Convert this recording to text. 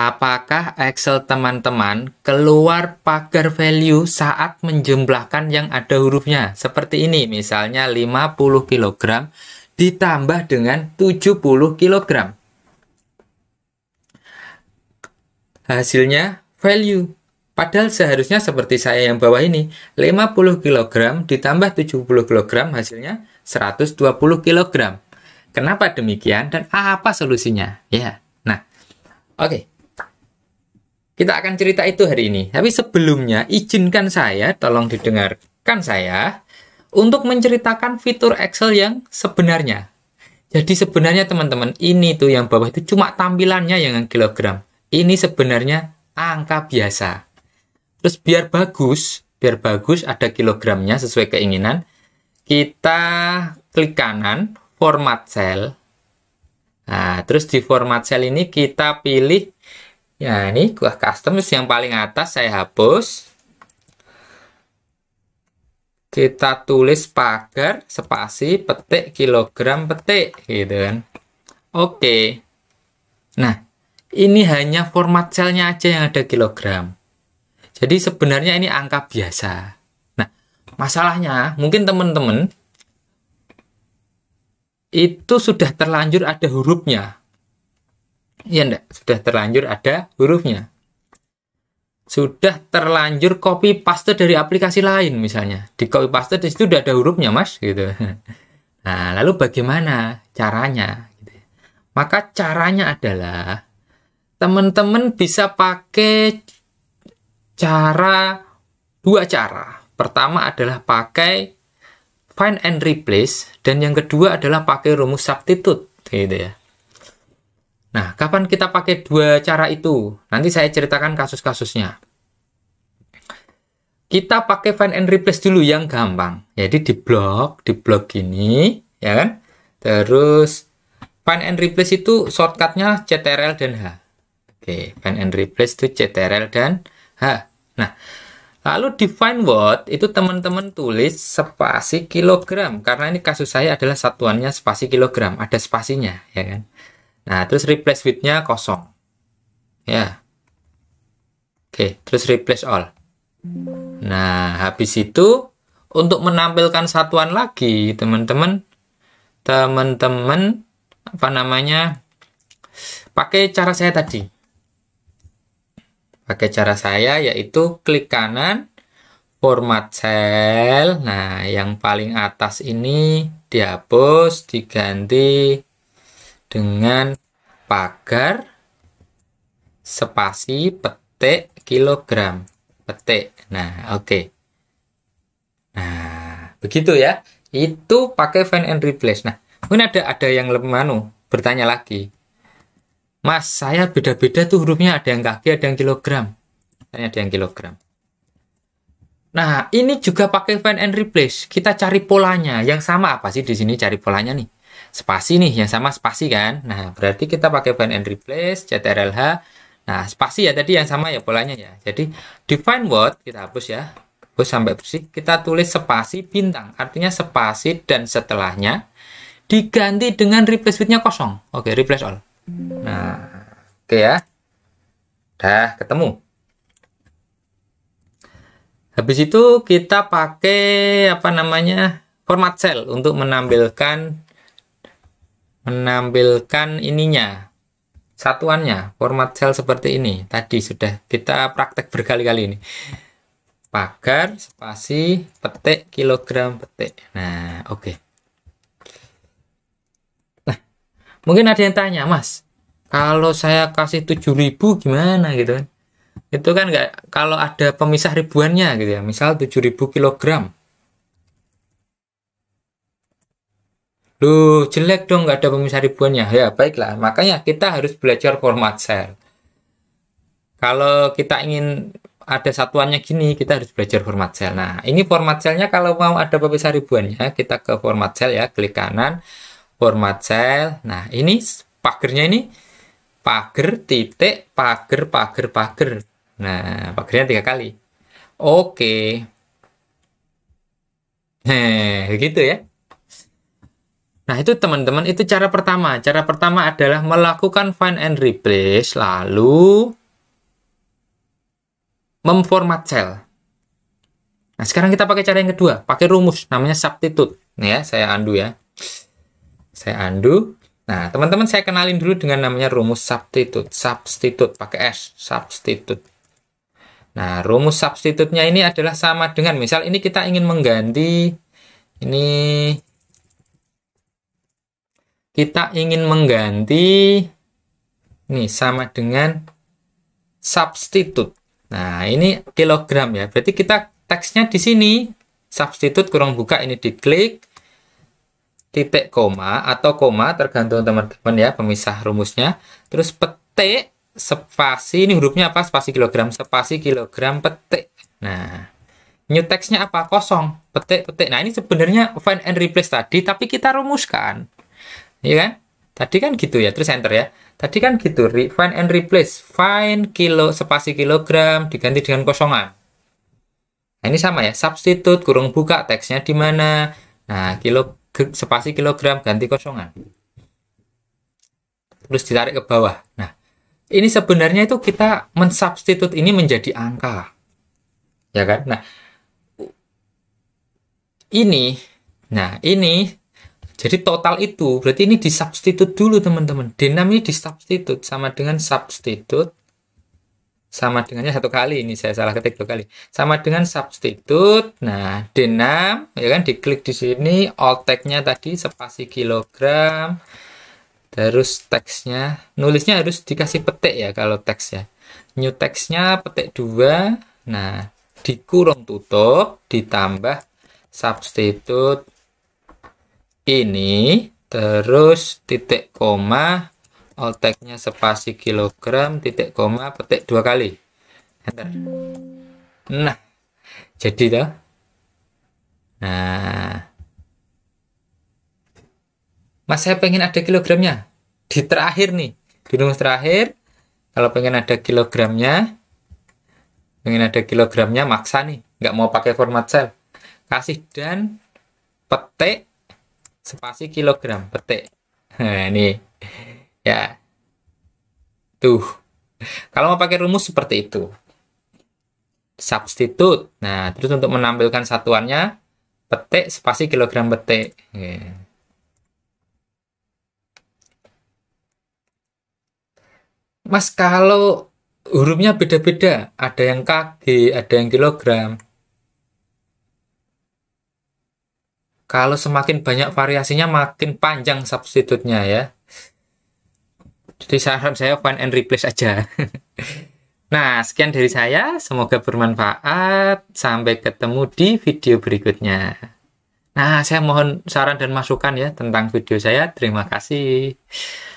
Apakah Excel teman-teman keluar pagar value saat menjumlahkan yang ada hurufnya? Seperti ini, misalnya 50 kg ditambah dengan 70 kg. Hasilnya value. Padahal seharusnya seperti saya yang bawah ini, 50 kg ditambah 70 kg hasilnya 120 kg. Kenapa demikian dan apa solusinya? Ya. Nah. Oke. Okay. Kita akan cerita itu hari ini. Tapi sebelumnya, izinkan saya, tolong didengarkan saya, untuk menceritakan fitur Excel yang sebenarnya. Jadi sebenarnya teman-teman, ini tuh yang bawah itu cuma tampilannya yang kilogram. Ini sebenarnya angka biasa. Terus biar bagus, biar bagus ada kilogramnya sesuai keinginan, kita klik kanan, format cell. Nah, terus di format cell ini kita pilih Ya, ini gua custom yang paling atas saya hapus. Kita tulis pagar spasi petik kilogram petik gitu kan. Oke. Nah, ini hanya format selnya aja yang ada kilogram. Jadi sebenarnya ini angka biasa. Nah, masalahnya mungkin teman-teman itu sudah terlanjur ada hurufnya. Iya enggak? Sudah terlanjur ada hurufnya. Sudah terlanjur copy paste dari aplikasi lain misalnya. Di copy paste di situ udah ada hurufnya, Mas, gitu. Nah, lalu bagaimana caranya? Gitu ya? Maka caranya adalah teman-teman bisa pakai cara dua cara. Pertama adalah pakai find and replace dan yang kedua adalah pakai rumus substitute gitu ya. Nah, kapan kita pakai dua cara itu? Nanti saya ceritakan kasus-kasusnya. Kita pakai find and replace dulu yang gampang. Jadi di blog, di blog ini, ya kan? Terus find and replace itu shortcutnya CTRL dan H. Oke, find and replace itu CTRL dan H. Nah, lalu di Find Word itu teman-teman tulis spasi kilogram karena ini kasus saya adalah satuannya spasi kilogram, ada spasinya, ya kan? Nah, terus replace with-nya kosong. Ya. Oke, terus replace all. Nah, habis itu untuk menampilkan satuan lagi, teman-teman, teman-teman apa namanya? Pakai cara saya tadi. Pakai cara saya yaitu klik kanan format cell. Nah, yang paling atas ini dihapus, diganti dengan pagar spasi petik kilogram petik. Nah, oke. Okay. Nah, begitu ya. Itu pakai find and replace. Nah, mungkin ada ada yang lemanu bertanya lagi. Mas, saya beda-beda tuh hurufnya, ada yang kaki, ada yang kilogram. Tanya ada yang kilogram. Nah, ini juga pakai find and replace. Kita cari polanya. Yang sama apa sih di sini cari polanya nih? spasi nih, yang sama spasi kan. Nah, berarti kita pakai find and replace, CTRLH. Nah, spasi ya tadi yang sama ya polanya ya. Jadi, define word, kita hapus ya. Hapus sampai bersih. Kita tulis spasi bintang, artinya spasi dan setelahnya diganti dengan replace with-nya kosong. Oke, replace all. Nah, oke ya. Dah, ketemu. Habis itu kita pakai apa namanya format cell untuk menampilkan menampilkan ininya satuannya format cell seperti ini tadi sudah kita praktek berkali-kali ini pagar spasi petik kilogram petik nah oke okay. nah mungkin ada yang tanya mas kalau saya kasih 7000 gimana gitu kan itu kan nggak kalau ada pemisah ribuannya gitu ya misal 7000 kilogram lu jelek dong nggak ada pemisah ribuannya. Ya, baiklah. Makanya kita harus belajar format sel. Kalau kita ingin ada satuannya gini, kita harus belajar format sel. Nah, ini format selnya kalau mau ada pemisah ribuannya, kita ke format sel ya, klik kanan, format sel. Nah, ini pagernya ini pager titik pager pager pager. Nah, pagernya tiga kali. Oke. Heh, gitu ya. Nah, itu teman-teman, itu cara pertama. Cara pertama adalah melakukan find and replace, lalu memformat cell Nah, sekarang kita pakai cara yang kedua, pakai rumus, namanya substitute. Nih ya, saya andu ya. Saya andu. Nah, teman-teman saya kenalin dulu dengan namanya rumus substitute. Substitute, pakai S, substitute. Nah, rumus substitute-nya ini adalah sama dengan, misal ini kita ingin mengganti, ini kita ingin mengganti nih sama dengan substitute. Nah, ini kilogram ya. Berarti kita teksnya di sini substitute kurang buka ini diklik titik koma atau koma tergantung teman-teman ya pemisah rumusnya. Terus petik spasi ini hurufnya apa? Spasi kilogram, spasi kilogram petik. Nah, new teksnya apa? Kosong, petik, petik. Nah, ini sebenarnya find and replace tadi tapi kita rumuskan. Iya kan? Tadi kan gitu ya, terus enter ya. Tadi kan gitu, find and replace. Find kilo, spasi kilogram, diganti dengan kosongan. Nah, ini sama ya, substitute, kurung buka, teksnya di mana. Nah, kilo, spasi kilogram, ganti kosongan. Terus ditarik ke bawah. Nah, ini sebenarnya itu kita mensubstitute ini menjadi angka. Ya kan? Nah, ini, nah ini jadi total itu berarti ini disubstitute dulu teman-teman. Dinam ini disubstitute sama dengan substitut sama dengannya satu kali ini saya salah ketik dua kali sama dengan substitut. nah dinam ya kan diklik di sini All tag-nya tadi spasi kilogram terus teksnya nulisnya harus dikasih petik ya kalau teks ya new teksnya petik dua nah dikurung tutup ditambah substitut ini terus titik koma alteknya spasi kilogram titik koma petik dua kali enter nah jadi dah nah mas saya pengen ada kilogramnya di terakhir nih di nomor terakhir kalau pengen ada kilogramnya pengen ada kilogramnya maksa nih nggak mau pakai format sel kasih dan petik spasi kilogram petik nah, ini ya tuh kalau mau pakai rumus seperti itu substitut. nah terus untuk menampilkan satuannya petik spasi kilogram petik Mas kalau hurufnya beda-beda ada yang kg ada yang kilogram Kalau semakin banyak variasinya makin panjang substitutnya ya. Jadi saran saya find and replace aja. nah, sekian dari saya. Semoga bermanfaat. Sampai ketemu di video berikutnya. Nah, saya mohon saran dan masukan ya tentang video saya. Terima kasih.